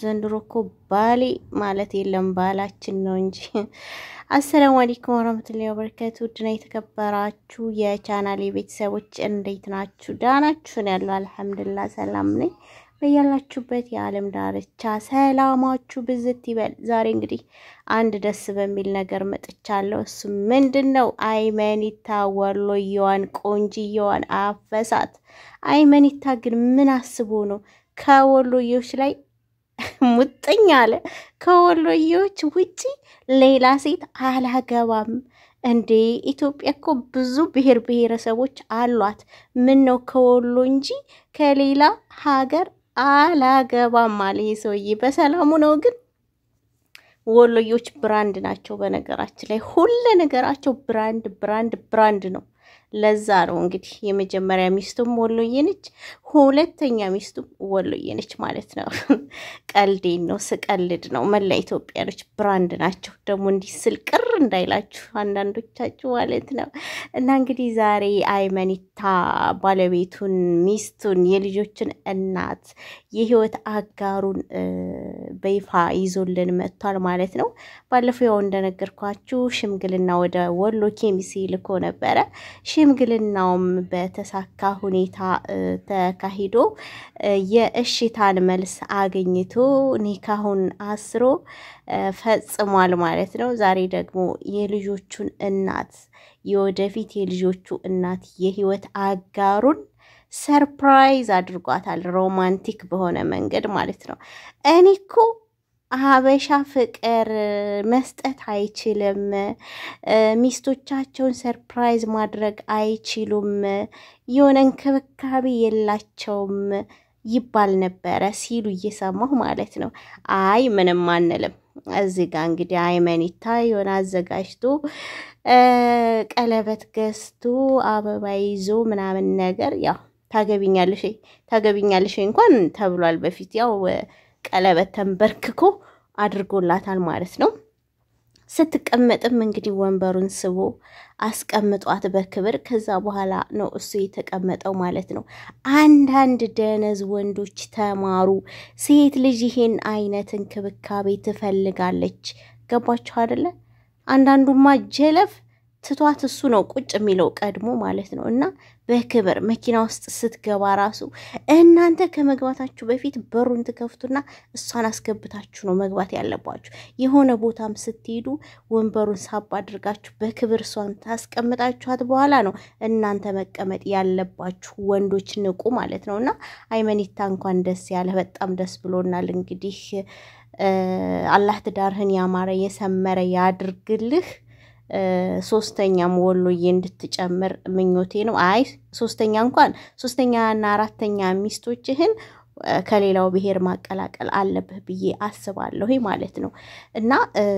ዘንድሮ እኮ ባሌ ማለት የለም ባላችን ነው እንጂ። አሰላሙ አለይኩም ወራህመቱላሂ ወበረካቱ። ውድና የተከበራችሁ የቻናሌ ቤተሰቦች እንዴት ናችሁ? ዳናችሁን ያሉ አልሐምዱሊላህ ሰላም ነኝ። በያላችሁበት የዓለም ዳርቻ ሰላማችሁ ብዝት ይበል። ዛሬ እንግዲህ አንድ ደስ በሚል ነገር መጥቻለሁ። እሱ ምንድን ነው? አይመኒታ ወሎየዋን ቆንጅየዋን አፈሳት። አይመኒታ ግን ምን አስቦ ነው ከወሎዬዎች ላይ ሙጥኝ አለ። ከወሎዬዎች ውጪ ሌላ ሴት አላገባም። እንዴ ኢትዮጵያ እኮ ብዙ ብሔር ብሔረሰቦች አሏት። ምን ነው ከወሎ እንጂ ከሌላ ሀገር አላገባም አለ ይህ ሰውዬ። በሰላሙ ነው ግን ወሎዮች ብራንድ ናቸው። በነገራችን ላይ ሁለ ነገራቸው ብራንድ ብራንድ ብራንድ ነው። ለዛ ነው እንግዲህ የመጀመሪያ ሚስቱም ወሎዬ ነች፣ ሁለተኛ ሚስቱ ወሎዬ ነች ማለት ነው። ቀልዴን ነው ስቀልድ ነው። መላ ኢትዮጵያኖች ብራንድ ናቸው። ደግሞ እንዲህ ስል ቅር እንዳይላችሁ አንዳንዶቻችሁ ማለት ነው። እና እንግዲህ ዛሬ አይመኒታ ባለቤቱን፣ ሚስቱን፣ የልጆችን እናት የህይወት አጋሩን በይፋ ይዞልን መጥቷል ማለት ነው። ባለፈው ያው እንደነገርኳችሁ ሽምግልና ወደ ወሎ ኬሚሴ ልኮ ነበረ። ሽምግልናውም በተሳካ ሁኔታ ተካ አካሂዶ የእሽታን መልስ አግኝቶ ኒካሁን አስሮ ፈጽሟል ማለት ነው። ዛሬ ደግሞ የልጆቹን እናት የወደፊት የልጆቹ እናት የህይወት አጋሩን ሰርፕራይዝ አድርጓታል። ሮማንቲክ በሆነ መንገድ ማለት ነው። እኔ እኮ ሀበሻ ፍቅር መስጠት አይችልም። ሚስቶቻቸውን ሰርፕራይዝ ማድረግ አይችሉም። የሆነ እንክብካቤ የላቸውም ይባል ነበረ ሲሉ እየሰማሁ ማለት ነው። አይ ምንም አንልም። እዚህ ጋር እንግዲህ አይመኒታ የሆነ አዘጋጅቶ ቀለበት ገዝቶ አበባ ይዞ ምናምን ነገር ያው ታገቢኛለሽ ታገቢኛለሽ እንኳን ተብሏል በፊት ያው ቀለበት ተንበርክኮ አድርጎላታል ማለት ነው። ስትቀመጥም እንግዲህ ወንበሩን ስቦ አስቀምጧት በክብር። ከዛ በኋላ ነው እሱ የተቀመጠው ማለት ነው። አንዳንድ ደነዝ ወንዶች ተማሩ። ሴት ልጅ ይሄን አይነት እንክብካቤ ትፈልጋለች። ገባችሁ አደለ? አንዳንዱማ ጀለፍ ትቷት እሱ ነው ቁጭ የሚለው ቀድሞ ማለት ነው። እና በክብር መኪና ውስጥ ስትገባ ራሱ እናንተ ከመግባታችሁ በፊት በሩን ትከፍቱና እሷን አስገብታችሁ ነው መግባት ያለባችሁ። የሆነ ቦታም ስትሄዱ ወንበሩን ሳብ አድርጋችሁ በክብር እሷን ታስቀምጣችኋት በኋላ ነው እናንተ መቀመጥ ያለባችሁ። ወንዶች ንቁ ማለት ነው እና አይመኒታ እንኳን ደስ ያለ፣ በጣም ደስ ብሎናል። እንግዲህ አላህ ትዳርህን ያማረ የሰመረ ያድርግልህ። ሶስተኛም ወሎዬ እንድትጨምር ምኞቴ ነው። አይ ሶስተኛ እንኳን ሶስተኛና አራተኛ ሚስቶችህን ከሌላው ብሔር ማቀላቀል አለብህ ብዬ አስባለሁ ማለት ነው። እና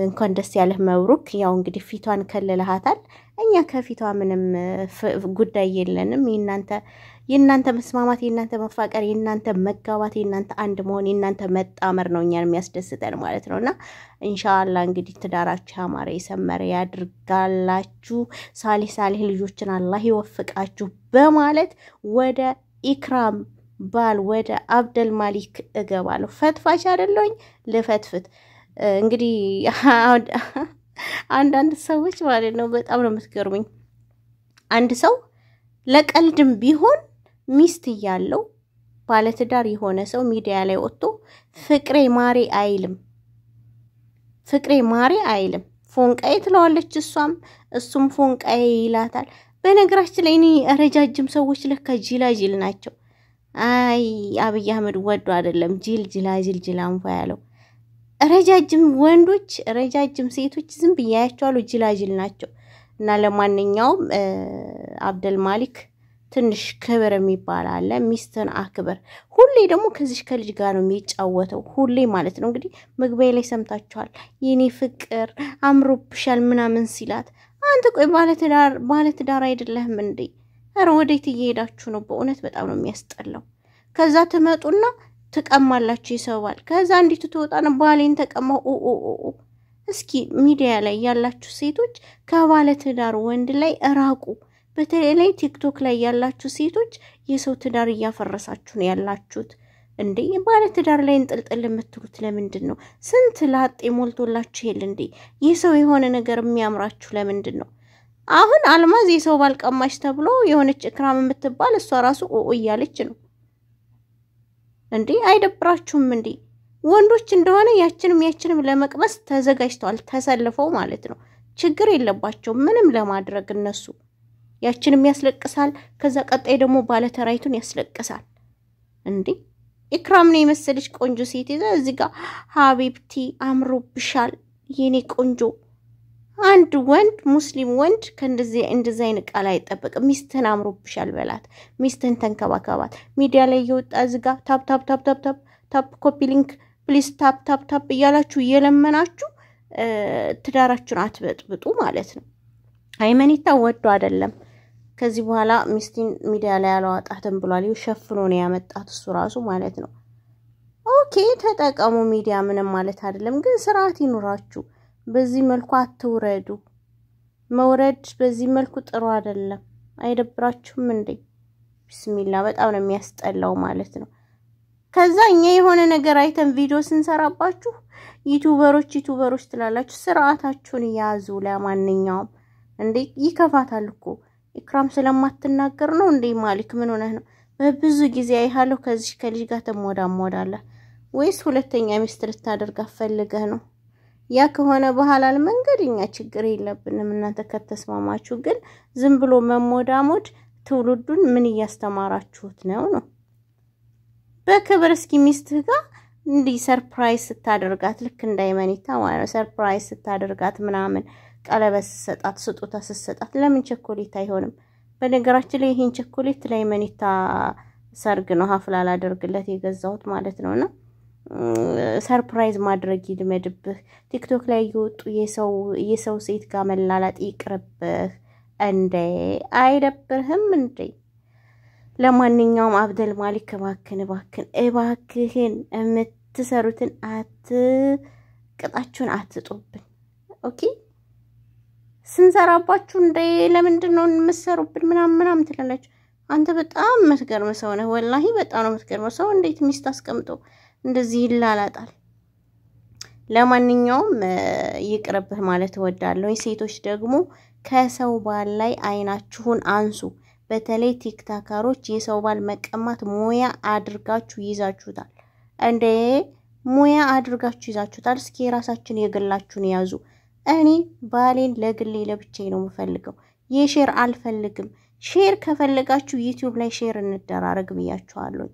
እንኳን ደስ ያለህ መብሩክ። ያው እንግዲህ ፊቷን ከልልሃታል። እኛ ከፊቷ ምንም ጉዳይ የለንም። የእናንተ የእናንተ መስማማት፣ የእናንተ መፋቀር፣ የእናንተ መጋባት፣ የእናንተ አንድ መሆን፣ የእናንተ መጣመር ነው እኛን የሚያስደስተን ማለት ነው እና እንሻላ እንግዲህ ትዳራችሁ ያማረ የሰመረ ያድርጋላችሁ። ሳሌ ሳሌ ልጆችን አላህ ይወፍቃችሁ በማለት ወደ ኢክራም ባል ወደ አብደል ማሊክ እገባለሁ። ፈትፋሽ አይደለሁኝ ልፈትፍት። እንግዲህ አንዳንድ ሰዎች ማለት ነው በጣም ነው የምትገርሙኝ። አንድ ሰው ለቀልድም ቢሆን ሚስት እያለው ባለትዳር የሆነ ሰው ሚዲያ ላይ ወጥቶ ፍቅሬ ማሬ አይልም። ፍቅሬ ማሬ አይልም። ፎንቃዬ ትለዋለች እሷም እሱም ፎንቃዬ ይላታል። በነገራችን ላይ እኔ ረጃጅም ሰዎች ለካ ጅላጅል ናቸው። አይ አብይ አህመድ ወዶ አይደለም ጅል ጅላ ጅል ጅላ አንፋ ያለው። ረጃጅም ወንዶች ረጃጅም ሴቶች ዝም ብዬ አያቸዋለሁ፣ ጅላጅል ናቸው። እና ለማንኛውም አብደል ማሊክ ትንሽ ክብር የሚባል አለ። ሚስትን አክብር። ሁሌ ደግሞ ከዚሽ ከልጅ ጋር ነው የሚጫወተው፣ ሁሌ ማለት ነው። እንግዲህ መግቢያ ላይ ሰምታችኋል። የኔ ፍቅር አምሮብሻል ምናምን ሲላት፣ አንተ ቆይ ባለትዳር ባለትዳር አይደለህም እንዴ? ኧረ ወዴት እየሄዳችሁ ነው? በእውነት በጣም ነው የሚያስጠላው። ከዛ ትመጡና ትቀማላችሁ የሰው ከዛ እንዲቱ ትወጣና ባሌን ተቀማው። ኦኦኦ እስኪ ሚዲያ ላይ ያላችሁ ሴቶች ከባለ ትዳር ወንድ ላይ እራቁ። በተለይ ቲክቶክ ላይ ያላችሁ ሴቶች የሰው ትዳር እያፈረሳችሁ ነው ያላችሁት። እንዴ ባለ ትዳር ላይ እንጥልጥል የምትሉት ለምንድን ነው? ስንት ላጤ ሞልቶላችሁ የለ እንዴ? የሰው የሆነ ነገር የሚያምራችሁ ለምንድን ነው? አሁን አልማዝ የሰው ባል ተብሎ የሆነች እክራም የምትባል እሷ ራሱ ኦ እያለች ነው እንዴ! አይደብራችሁም እንዴ? ወንዶች እንደሆነ ያችንም ያችንም ለመቅመስ ተዘጋጅተዋል፣ ተሰልፈው ማለት ነው። ችግር የለባቸው ምንም ለማድረግ እነሱ ያችንም ያስለቅሳል፣ ከዛ ቀጣይ ደግሞ ባለተራይቱን ያስለቅሳል። እንዴ ኢክራም ነው የመሰለች ቆንጆ ሴት ይዛ እዚህ ጋር ሀቢብቲ አምሮብሻል የኔ ቆንጆ አንድ ወንድ ሙስሊም ወንድ ከእንደዚህ እንደዚህ አይነት ቃል አይጠበቅም። ሚስትህን አምሮብሻል በላት፣ ሚስትህን ተንከባከባት። ሚዲያ ላይ እየወጣ ዝጋ ታፕ ታፕ ታፕ ታፕ ታፕ ታፕ ኮፒ ሊንክ ፕሊስ ታፕ ታፕ ታፕ እያላችሁ እየለመናችሁ ትዳራችሁን አትበጥብጡ ማለት ነው። ሃይመኒታ ወዶ አይደለም። ከዚህ በኋላ ሚስቲን ሚዲያ ላይ አላዋጣትም ብሏል። ሸፍኖ ነው ያመጣት እሱ ራሱ ማለት ነው። ኦኬ ተጠቀሙ። ሚዲያ ምንም ማለት አይደለም፣ ግን ስርዓት ይኑራችሁ። በዚህ መልኩ አትውረዱ። መውረድ በዚህ መልኩ ጥሩ አይደለም። አይደብራችሁም እንዴ? ቢስሚላ በጣም ነው የሚያስጠላው ማለት ነው። ከዛ እኛ የሆነ ነገር አይተን ቪዲዮ ስንሰራባችሁ ዩቱበሮች ዩቱበሮች ትላላችሁ። ስርዓታችሁን ያዙ። ለማንኛውም እንዴ ይከፋታል እኮ ኢክራም ስለማትናገር ነው እንዴ? ማሊክ ምን ሆነህ ነው? በብዙ ጊዜ አይሃለሁ ከዚህ ከልጅ ጋር ተሞዳ ወይስ ሁለተኛ ሚስት ልታደርግ አፈልገህ ነው? ያ ከሆነ በኋላ መንገድ እኛ ችግር የለብንም። እናንተ ከተስማማችሁ ግን ዝም ብሎ መሞዳሞድ ትውልዱን ምን እያስተማራችሁት ነው ነው? በክብር እስኪ ሚስትህ ጋር እንዲህ ሰርፕራይዝ ስታደርጋት ልክ እንዳይመኒታ ማለት ነው። ሰርፕራይዝ ስታደርጋት ምናምን ቀለበት ስሰጣት ስጦታ ስሰጣት ለምን ቸኮሌት አይሆንም? በነገራችን ላይ ይህን ቸኮሌት ላይመኒታ ሰርግ ነው ሀፍላ ላደርግለት የገዛሁት ማለት ነውና ሰርፕራይዝ ማድረግ ይልመድብህ። ቲክቶክ ላይ እየወጡ የሰው ሴት ጋር መላላጥ ይቅርብህ። እንዴ አይደብርህም እንዴ? ለማንኛውም አብደል ማሊክ እባክን እባክን እባክህን የምትሰሩትን አት ቅጣችሁን አትጡብን። ኦኬ ስንሰራባችሁ እንደ ለምንድን ነው የምትሰሩብን ምናምን ምናምን ትላላችሁ። አንተ በጣም የምትገርም ሰው ነህ፣ ወላሂ በጣም ነው የምትገርመው ሰው። እንዴት ሚስት አስቀምጠው እንደዚህ ይላላጣል። ለማንኛውም ይቅርብህ ማለት እወዳለሁ። ሴቶች ደግሞ ከሰው ባል ላይ አይናችሁን አንሱ። በተለይ ቲክታካሮች የሰው ባል መቀማት ሙያ አድርጋችሁ ይዛችሁታል። እንደ ሙያ አድርጋችሁ ይዛችሁታል። እስኪ የራሳችን የግላችሁን ያዙ። እኔ ባሌን ለግሌ ለብቼ ነው የምፈልገው። የሼር አልፈልግም። ሼር ከፈለጋችሁ ዩቲዩብ ላይ ሼር እንደራረግ ብያችኋለሁ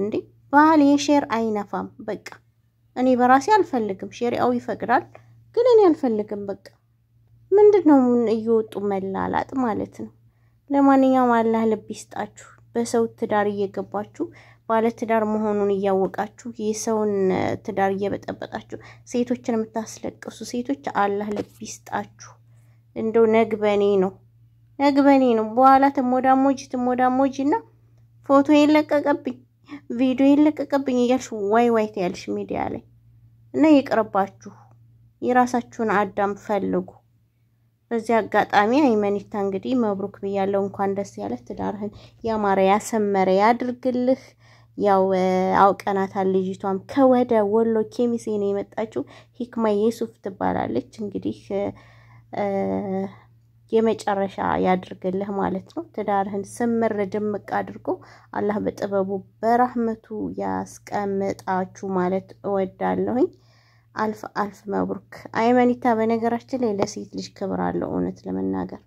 እንዴ ባህል የሼር አይነፋም። በቃ እኔ በራሴ አልፈልግም። ያው ይፈቅዳል፣ ግን እኔ አልፈልግም። በቃ ምንድን ነው እየወጡ መላላጥ ማለት ነው። ለማንኛውም አላህ ልብ ይስጣችሁ። በሰው ትዳር እየገባችሁ ባለ ትዳር መሆኑን እያወቃችሁ የሰውን ትዳር እየበጠበጣችሁ ሴቶችን የምታስለቅሱ ሴቶች አላህ ልብ ይስጣችሁ። እንደው ነግበኔ ነው ነግበኔ ነው። በኋላ ትሞዳሞጅ ትሞዳሞጅ እና ፎቶ የለቀቀብኝ ቪዲዮ ይለቀቀብኝ እያልሽ ዋይ ዋይ ትያለሽ ሚዲያ ላይ እና ይቅርባችሁ፣ የራሳችሁን አዳም ፈልጉ። በዚህ አጋጣሚ አይመኒታ እንግዲህ መብሩክ ብያለው። እንኳን ደስ ያለህ፣ ትዳርህን ያማረ ያሰመረ ያድርግልህ። ያው አውቀናታል። ልጅቷም ከወደ ወሎ ኬሚሴ ነው የመጣችው። ሂክማ የሱፍ ትባላለች እንግዲህ የመጨረሻ ያድርግልህ ማለት ነው። ትዳርህን ስምር ድምቅ አድርጎ አላህ በጥበቡ በራህመቱ ያስቀምጣችሁ ማለት እወዳለሁኝ። አልፍ አልፍ መብሩክ አይመኒታ። በነገራችን ላይ ለሴት ልጅ ክብር አለው። እውነት ለመናገር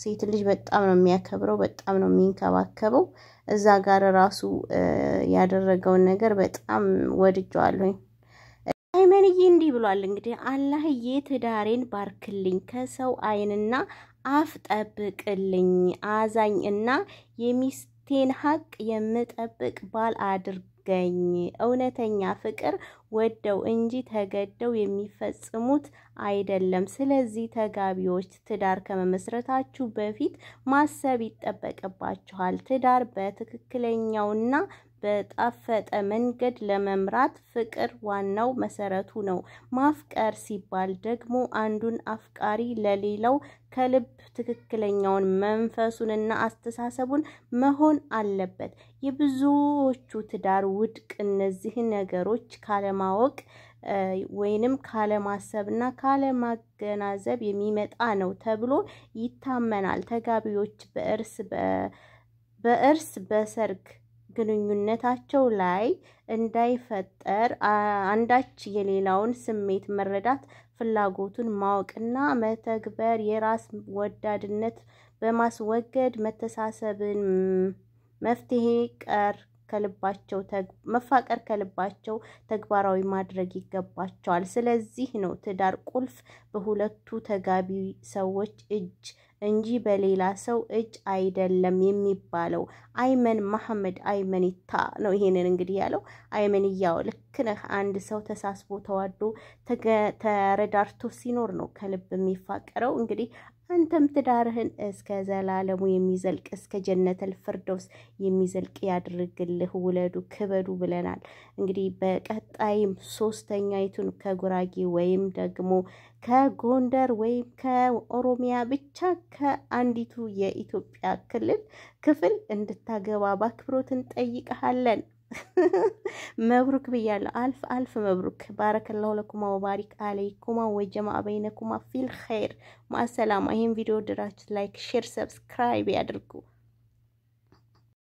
ሴት ልጅ በጣም ነው የሚያከብረው፣ በጣም ነው የሚንከባከበው። እዛ ጋር ራሱ ያደረገውን ነገር በጣም ወድጀዋለሁኝ። አይመንዬ እንዲህ ብሏል እንግዲህ አላህዬ ትዳሬን ባርክልኝ ከሰው አይንና አፍ ጠብቅልኝ አዛኝ እና የሚስቴን ሀቅ የምጠብቅ ባል አድርገኝ። እውነተኛ ፍቅር ወደው እንጂ ተገደው የሚፈጽሙት አይደለም። ስለዚህ ተጋቢዎች ትዳር ከመመስረታችሁ በፊት ማሰብ ይጠበቅባችኋል። ትዳር በትክክለኛውና በጣፈጠ መንገድ ለመምራት ፍቅር ዋናው መሰረቱ ነው። ማፍቀር ሲባል ደግሞ አንዱን አፍቃሪ ለሌላው ከልብ ትክክለኛውን መንፈሱንና አስተሳሰቡን መሆን አለበት። የብዙዎቹ ትዳር ውድቅ እነዚህ ነገሮች ካለማወቅ ወይንም ካለማሰብና ካለማገናዘብ የሚመጣ ነው ተብሎ ይታመናል። ተጋቢዎች በእርስ በእርስ በሰርግ ግንኙነታቸው ላይ እንዳይፈጠር አንዳች የሌላውን ስሜት መረዳት፣ ፍላጎቱን ማወቅና መተግበር፣ የራስ ወዳድነት በማስወገድ መተሳሰብን መፍትሄ ቀር ከልባቸው መፋቀር ከልባቸው ተግባራዊ ማድረግ ይገባቸዋል። ስለዚህ ነው ትዳር ቁልፍ በሁለቱ ተጋቢ ሰዎች እጅ እንጂ በሌላ ሰው እጅ አይደለም የሚባለው። አይመን መሐመድ አይመኒታ ነው ይሄንን እንግዲህ ያለው። አይመንያው ልክ ነህ። አንድ ሰው ተሳስቦ ተዋዶ ተረዳርቶ ሲኖር ነው ከልብ የሚፋቀረው። እንግዲህ አንተም ትዳርህን እስከ ዘላለሙ የሚዘልቅ እስከ ጀነተል ፍርደውስ የሚዘልቅ ያድርግልህ። ውለዱ ክበዱ ብለናል። እንግዲህ በቀጣይም ሶስተኛይቱን ከጉራጌ ወይም ደግሞ ከጎንደር ወይም ከኦሮሚያ ብቻ ከአንዲቱ የኢትዮጵያ ክልል ክፍል እንድታገባ በአክብሮት እንጠይቀሃለን። መብሩክ ብያለሁ። አልፍ አልፍ መብሩክ። ባረከላሁ ለኩማ ወባሪክ አለይኩማ ወጀማዕ በይነኩማ ፊል ኸይር ማሰላማ። ይህን ቪዲዮ ድራችሁ ላይክ፣ ሼር፣ ሰብስክራይብ ያድርጉ።